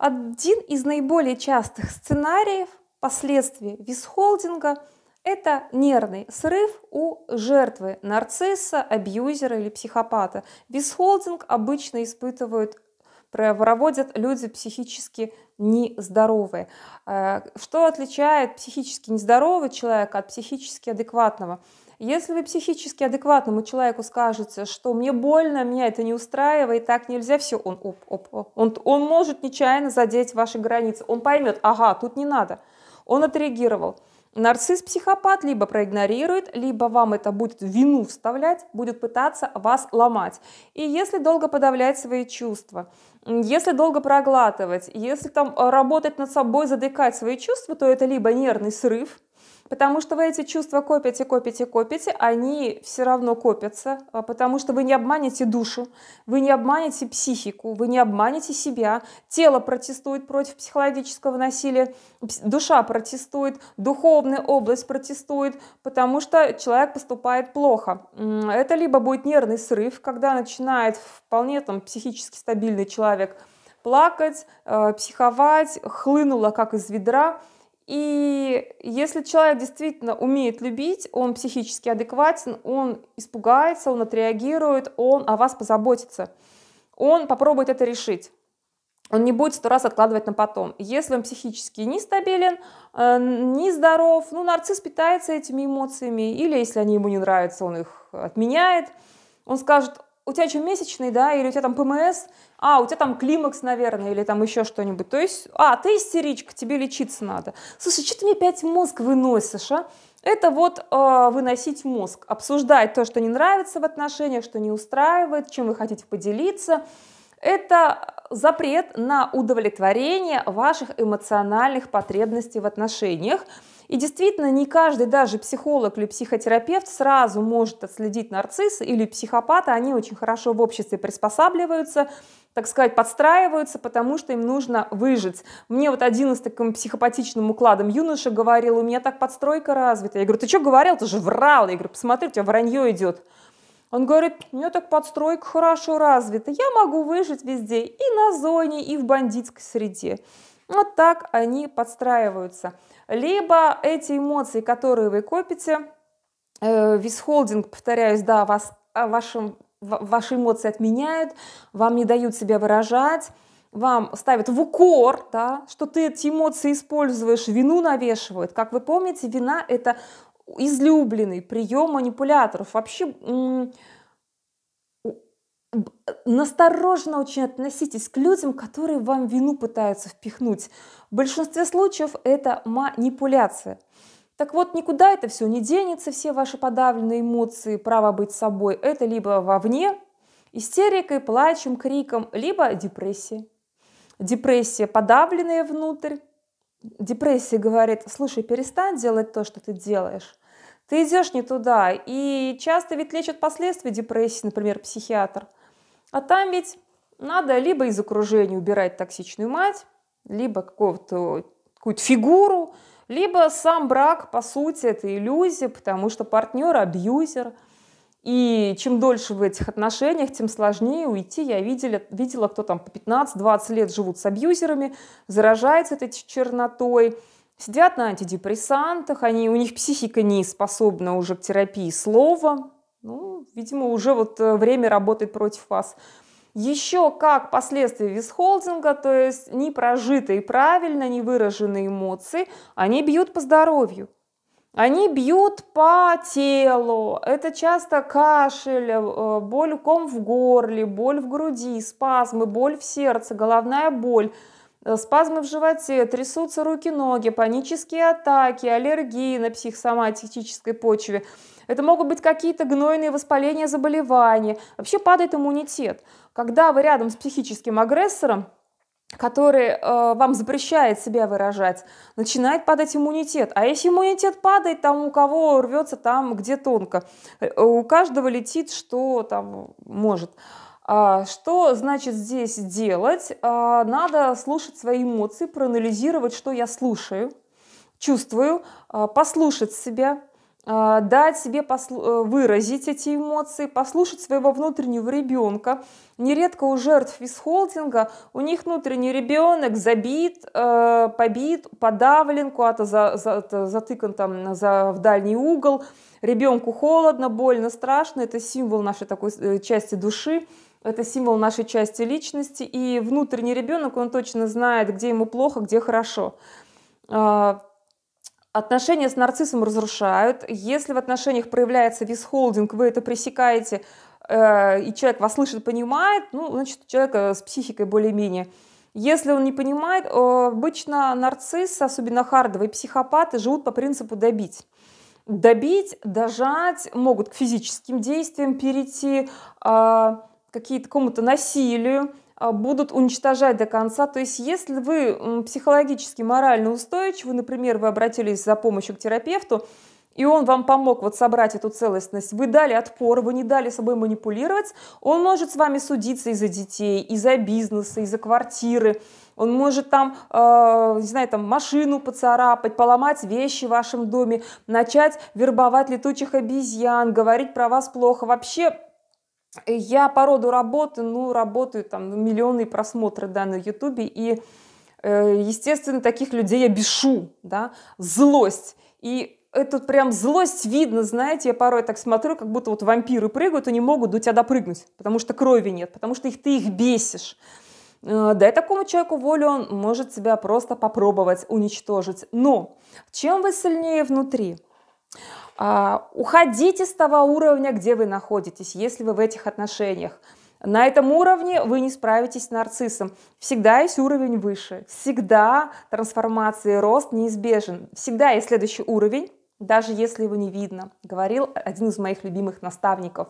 Один из наиболее частых сценариев последствий висхолдинга – это нервный срыв у жертвы нарцисса, абьюзера или психопата. Висхолдинг обычно испытывают проводят люди психически нездоровые. Э, что отличает психически нездорового человека от психически адекватного? Если вы психически адекватному человеку скажете, что мне больно, меня это не устраивает, так нельзя, все, он, оп, оп, оп. он, он может нечаянно задеть ваши границы, он поймет, ага, тут не надо. Он отреагировал. Нарцисс-психопат либо проигнорирует, либо вам это будет вину вставлять, будет пытаться вас ломать. И если долго подавлять свои чувства, если долго проглатывать, если там э, работать над собой, задыкать свои чувства, то это либо нервный срыв, Потому что вы эти чувства копите, копите, копите, они все равно копятся, а потому что вы не обманете душу, вы не обманете психику, вы не обманете себя. Тело протестует против психологического насилия, душа протестует, духовная область протестует, потому что человек поступает плохо. Это либо будет нервный срыв, когда начинает вполне там психически стабильный человек плакать, э, психовать, хлынуло как из ведра – и если человек действительно умеет любить, он психически адекватен, он испугается, он отреагирует, он о вас позаботится. Он попробует это решить. Он не будет сто раз откладывать на потом. Если он психически нестабилен, э, нездоров, ну, нарцисс питается этими эмоциями, или если они ему не нравятся, он их отменяет. Он скажет, у тебя что, месячный, да, или у тебя там ПМС, а, у тебя там климакс, наверное, или там еще что-нибудь. То есть, а, ты истеричка, тебе лечиться надо. Слушай, что ты мне опять мозг выносишь, а? Это вот э, выносить мозг, обсуждать то, что не нравится в отношениях, что не устраивает, чем вы хотите поделиться. Это запрет на удовлетворение ваших эмоциональных потребностей в отношениях. И действительно, не каждый даже психолог или психотерапевт сразу может отследить нарцисса или психопата. Они очень хорошо в обществе приспосабливаются, так сказать, подстраиваются, потому что им нужно выжить. Мне вот один из таким психопатичным укладом юноша говорил, у меня так подстройка развита. Я говорю, ты что говорил, ты же врал. Я говорю, посмотри, у тебя вранье идет. Он говорит, у меня так подстройка хорошо развита, я могу выжить везде, и на зоне, и в бандитской среде. Вот так они подстраиваются либо эти эмоции, которые вы копите, э, висхолдинг, повторяюсь, да, вас, а, вашим, ваши эмоции отменяют, вам не дают себя выражать, вам ставят в укор, да, что ты эти эмоции используешь, вину навешивают. Как вы помните, вина – это излюбленный прием манипуляторов. Вообще, Насторожно очень относитесь к людям, которые вам вину пытаются впихнуть. В большинстве случаев это манипуляция. Так вот, никуда это все не денется, все ваши подавленные эмоции, право быть собой. Это либо вовне, истерикой, плачем, криком, либо депрессией. Депрессия, подавленная внутрь. Депрессия говорит, слушай, перестань делать то, что ты делаешь. Ты идешь не туда. И часто ведь лечат последствия депрессии, например, психиатр – а там ведь надо либо из окружения убирать токсичную мать, либо какого-то какую-то фигуру, либо сам брак, по сути, это иллюзия, потому что партнер абьюзер. И чем дольше в этих отношениях, тем сложнее уйти. Я видела, видела кто там по 15-20 лет живут с абьюзерами, заражается этой чернотой, сидят на антидепрессантах, они, у них психика не способна уже к терапии слова, ну, видимо, уже вот э, время работает против вас. Еще как последствия висхолдинга, то есть непрожитые правильно, невыраженные эмоции, они бьют по здоровью. Они бьют по телу. Это часто кашель, э, боль ком в горле, боль в груди, спазмы, боль в сердце, головная боль – Э, спазмы в животе, трясутся руки-ноги, панические атаки, аллергии на психосоматической почве. Это могут быть какие-то гнойные воспаления заболевания. Вообще падает иммунитет. Когда вы рядом с психическим агрессором, который э, вам запрещает себя выражать, начинает падать иммунитет. А если иммунитет падает, там у кого рвется там где тонко, э, у каждого летит что там может. А, что значит здесь делать? А, надо слушать свои эмоции, проанализировать, что я слушаю, чувствую, а, послушать себя, дать себе послу... Э, выразить эти эмоции, послушать своего внутреннего ребенка. Нередко у жертв висхолдинга у них внутренний ребенок забит, э, побит, подавлен, куда-то за, за, затыкан там за, в дальний угол. Ребенку холодно, больно, страшно. Это символ нашей такой э, части души это символ нашей части личности, и внутренний ребенок, он точно знает, где ему плохо, где хорошо. А, отношения с нарциссом разрушают. Если в отношениях проявляется висхолдинг, вы это пресекаете, э, и человек вас слышит, понимает, ну, значит, человек с психикой более-менее. Если он не понимает, обычно нарциссы, особенно хардовые психопаты, живут по принципу «добить». Добить, дожать могут к физическим действиям перейти, а, какому-то насилию, а, будут уничтожать до конца. То есть, если вы психологически, морально устойчивы, например, вы обратились за помощью к терапевту, и он вам помог вот собрать эту целостность, вы дали отпор, вы не дали собой манипулировать, он может с вами судиться из-за детей, из-за бизнеса, из-за квартиры, он может там, э, не знаю, там машину поцарапать, поломать вещи в вашем доме, начать вербовать летучих обезьян, говорить про вас плохо, вообще Э, я по роду работы, ну, работаю там миллионы просмотры, да, на Ютубе, и, э, естественно, таких людей я бешу, да, злость. И эту прям злость видно, знаете, я порой так смотрю, как будто вот вампиры прыгают они могут до тебя допрыгнуть, потому что крови нет, потому что их, ты их бесишь. Э, дай такому человеку волю, он может себя просто попробовать уничтожить. Но чем вы сильнее внутри – а, уходите с того уровня, где вы находитесь, если вы в этих отношениях. На этом уровне вы не справитесь с нарциссом. Всегда есть уровень выше. Всегда трансформация и рост неизбежен. Всегда есть следующий уровень, даже если его не видно, говорил один из моих любимых наставников.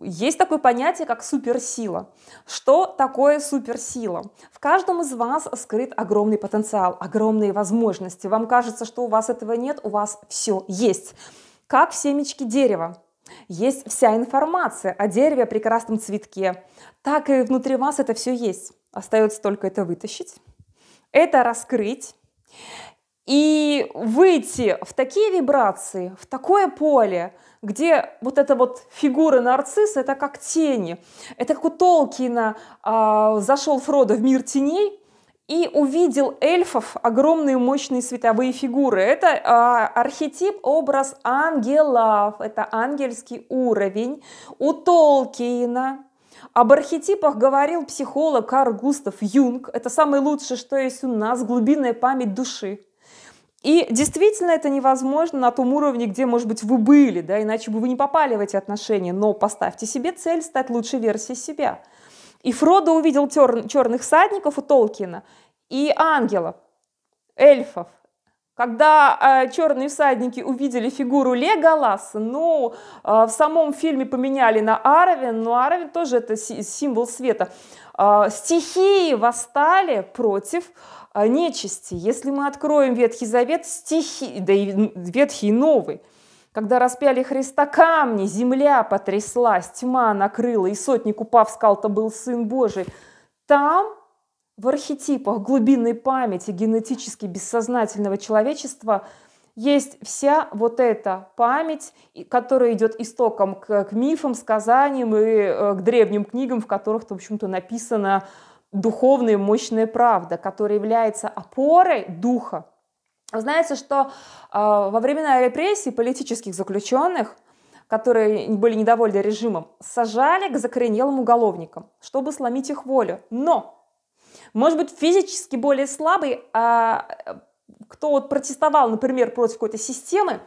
Есть такое понятие, как суперсила. Что такое суперсила? В каждом из вас скрыт огромный потенциал, огромные возможности. Вам кажется, что у вас этого нет, у вас все есть. Как в семечке дерева. Есть вся информация о дереве, о прекрасном цветке. Так и внутри вас это все есть. Остается только это вытащить, это раскрыть и выйти в такие вибрации, в такое поле, где вот эта вот фигура нарцисса, это как тени. Это как у Толкина э, зашел Фродо в мир теней, и увидел эльфов огромные мощные световые фигуры. Это э, архетип, образ ангелов, это ангельский уровень. У Толкина об архетипах говорил психолог Карл Густав Юнг. Это самое лучшее, что есть у нас, глубинная память души. И действительно это невозможно на том уровне, где, может быть, вы были, да, иначе бы вы не попали в эти отношения, но поставьте себе цель стать лучшей версией себя. И Фродо увидел тер... черных садников у Толкина и ангелов, эльфов. Когда э, а, черные всадники увидели фигуру Леголаса, ну, э, в самом фильме поменяли на Аравин, но Аравин тоже это символ света. Э, стихии восстали против э, нечисти. Если мы откроем Ветхий Завет, стихи, да и Ветхий Новый, когда распяли Христа камни, земля потряслась, тьма накрыла, и сотник, упав, скал-то был Сын Божий. Там в архетипах глубинной памяти генетически бессознательного человечества есть вся вот эта память, которая идет истоком к, мифам, сказаниям и э, к древним книгам, в которых, в общем-то, написано духовная мощная правда, которая является опорой духа. Вы знаете, что э, во времена репрессий политических заключенных, которые были недовольны режимом, сажали к закоренелым уголовникам, чтобы сломить их волю. Но, может быть, физически более слабый, а, кто вот протестовал, например, против какой-то системы,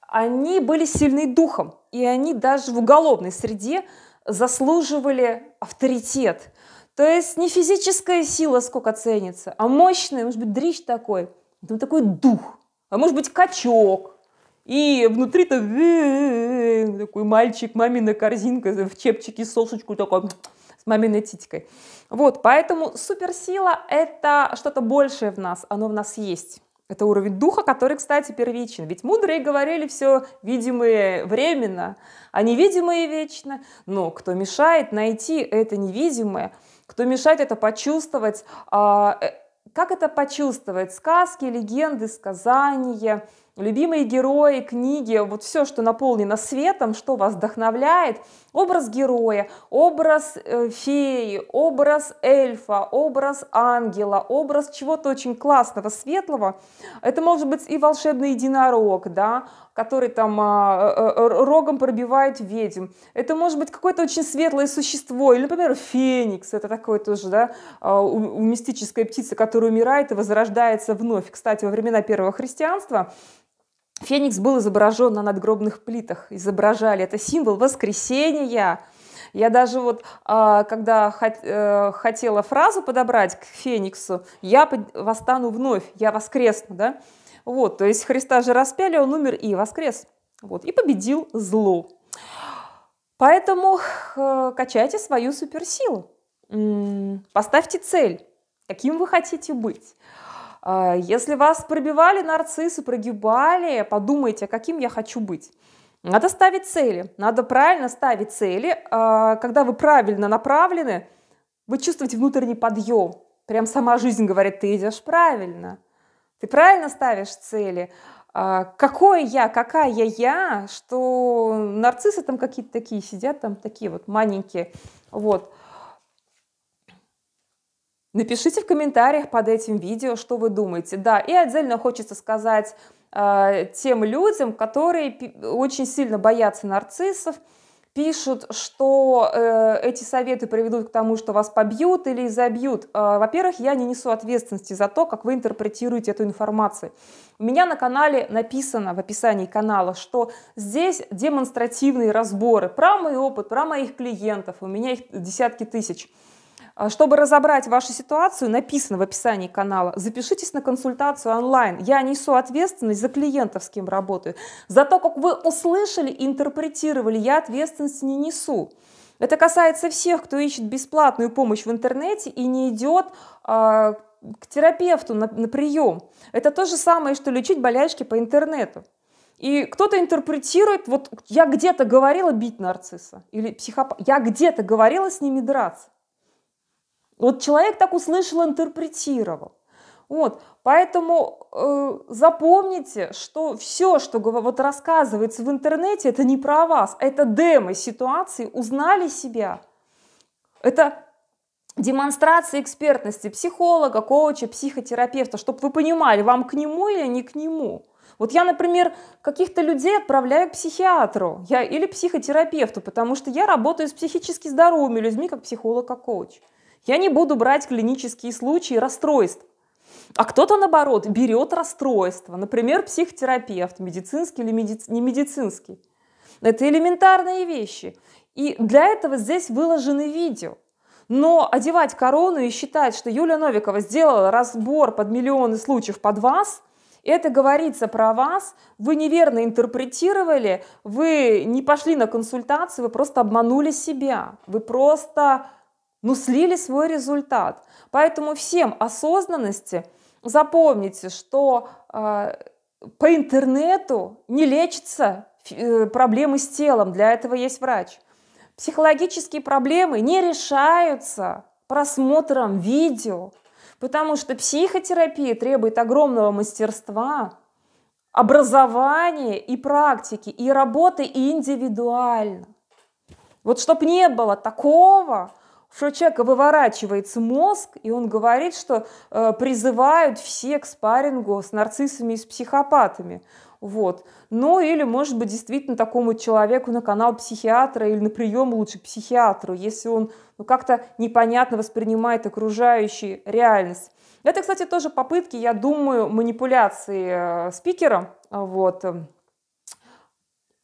они были сильны духом, и они даже в уголовной среде заслуживали авторитет – то есть не физическая сила сколько ценится, а мощная, может быть, дрищ такой, там такой дух, а может быть, качок. И внутри-то такой мальчик, мамина корзинка в чепчике сосочку такой с маминой титькой. Вот, поэтому суперсила – это что-то большее в нас, оно в нас есть. Это уровень духа, который, кстати, первичен. Ведь мудрые говорили все видимое временно, а невидимое вечно. Но кто мешает найти это невидимое – кто мешает это почувствовать, а, э, как это почувствовать? Сказки, легенды, сказания – любимые герои, книги, вот все, что наполнено светом, что вас вдохновляет, образ героя, образ э, феи, образ эльфа, образ ангела, образ чего-то очень классного, светлого. Это может быть и волшебный единорог, да, который там а, э, э, рогом пробивает ведьм. Это может быть какое-то очень светлое существо, или, например, феникс, это такое тоже, да, а, мистическая птица, которая умирает и возрождается вновь. Кстати, во времена первого христианства Феникс был изображен на надгробных плитах, изображали. Это символ воскресения. Я даже вот, а, когда э, хотела фразу подобрать к Фениксу, я восстану вновь, я воскресну, да? Вот, то есть Христа же распяли, он умер и воскрес. Вот, и победил зло. Поэтому э, качайте свою суперсилу. Поставьте цель, каким вы хотите быть. А, если вас пробивали нарциссы, прогибали, подумайте, каким я хочу быть. Надо ставить цели. Надо правильно ставить цели. А, когда вы правильно направлены, вы чувствуете внутренний подъем. Прям сама жизнь говорит, ты идешь правильно. Ты правильно ставишь цели. А, Какое я, какая я, я, что нарциссы там какие-то такие сидят, там такие вот маленькие. Вот. Напишите в комментариях под этим видео, что вы думаете. Да, и отдельно хочется сказать э, тем людям, которые очень сильно боятся нарциссов, пишут, что э, эти советы приведут к тому, что вас побьют или изобьют. Э, во-первых, я не несу ответственности за то, как вы интерпретируете эту информацию. У меня на канале написано в описании канала, что здесь демонстративные разборы про мой опыт, про моих клиентов, у меня их десятки тысяч – а чтобы разобрать вашу ситуацию, написано в описании канала, запишитесь на консультацию онлайн. Я несу ответственность за клиентов, с кем работаю. За то, как вы услышали и интерпретировали, я ответственность не несу. Это касается всех, кто ищет бесплатную помощь в интернете и не идет э, к терапевту на, на прием. Это то же самое, что лечить болячки по интернету. И кто-то интерпретирует, вот я где-то говорила бить нарцисса или психопат, я где-то говорила с ними драться. Вот человек так услышал, интерпретировал. Вот, поэтому э, запомните, что все, что вот рассказывается в интернете, это не про вас, это демо ситуации, узнали себя. Это демонстрация экспертности психолога, коуча, психотерапевта, чтобы вы понимали, вам к нему или не к нему. Вот я, например, каких-то людей отправляю к психиатру я, или психотерапевту, потому что я работаю с психически здоровыми людьми, как психолог, как коуч. Я не буду брать клинические случаи расстройств. А кто-то, наоборот, берет расстройство. Например, психотерапевт, медицинский или меди... не медицинский. Это элементарные вещи. И для этого здесь выложены видео. Но одевать корону и считать, что Юля Новикова сделала разбор под миллионы случаев под вас, это говорится про вас, вы неверно интерпретировали, вы не пошли на консультации, вы просто обманули себя, вы просто но ну, слили свой результат. Поэтому всем осознанности запомните, что э, по интернету не лечатся э, проблемы с телом, для этого есть врач. Психологические проблемы не решаются просмотром видео, потому что психотерапия требует огромного мастерства, образования и практики, и работы и индивидуально. Вот чтобы не было такого, что человека выворачивается мозг, и он говорит, что э, призывают все к спаррингу с нарциссами и с психопатами. Вот. Ну или, может быть, действительно такому человеку на канал психиатра или на прием лучше к психиатру, если он ну, как-то непонятно воспринимает окружающую реальность. Это, кстати, тоже попытки, я думаю, манипуляции э, спикера. Вот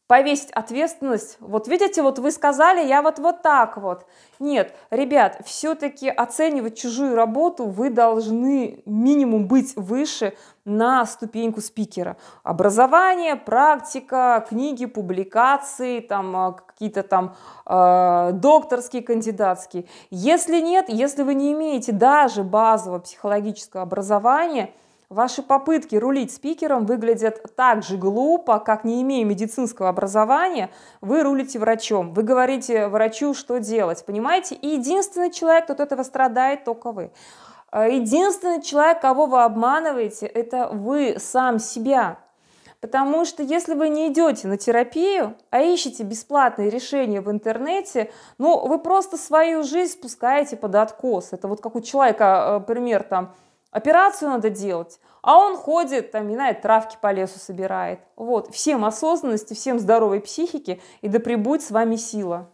повесить ответственность. Вот видите, вот вы сказали, я вот вот так вот. Нет, ребят, все-таки оценивать чужую работу вы должны минимум быть выше на ступеньку спикера. Образование, практика, книги, публикации, там а, какие-то там э, докторские, кандидатские. Если нет, если вы не имеете даже базового психологического образования – Ваши попытки рулить спикером выглядят так же глупо, как не имея медицинского образования, вы рулите врачом, вы говорите врачу, что делать, понимаете? И единственный человек, кто от этого страдает, только вы. Э, единственный человек, кого вы обманываете, это вы сам себя. Потому что если вы не идете на терапию, а ищете бесплатные решения в интернете, ну, вы просто свою жизнь спускаете под откос. Это вот как у человека э, пример там – операцию надо делать, а он ходит, там, не знаю, травки по лесу собирает. Вот, всем осознанности, всем здоровой психики, и да пребудет с вами сила.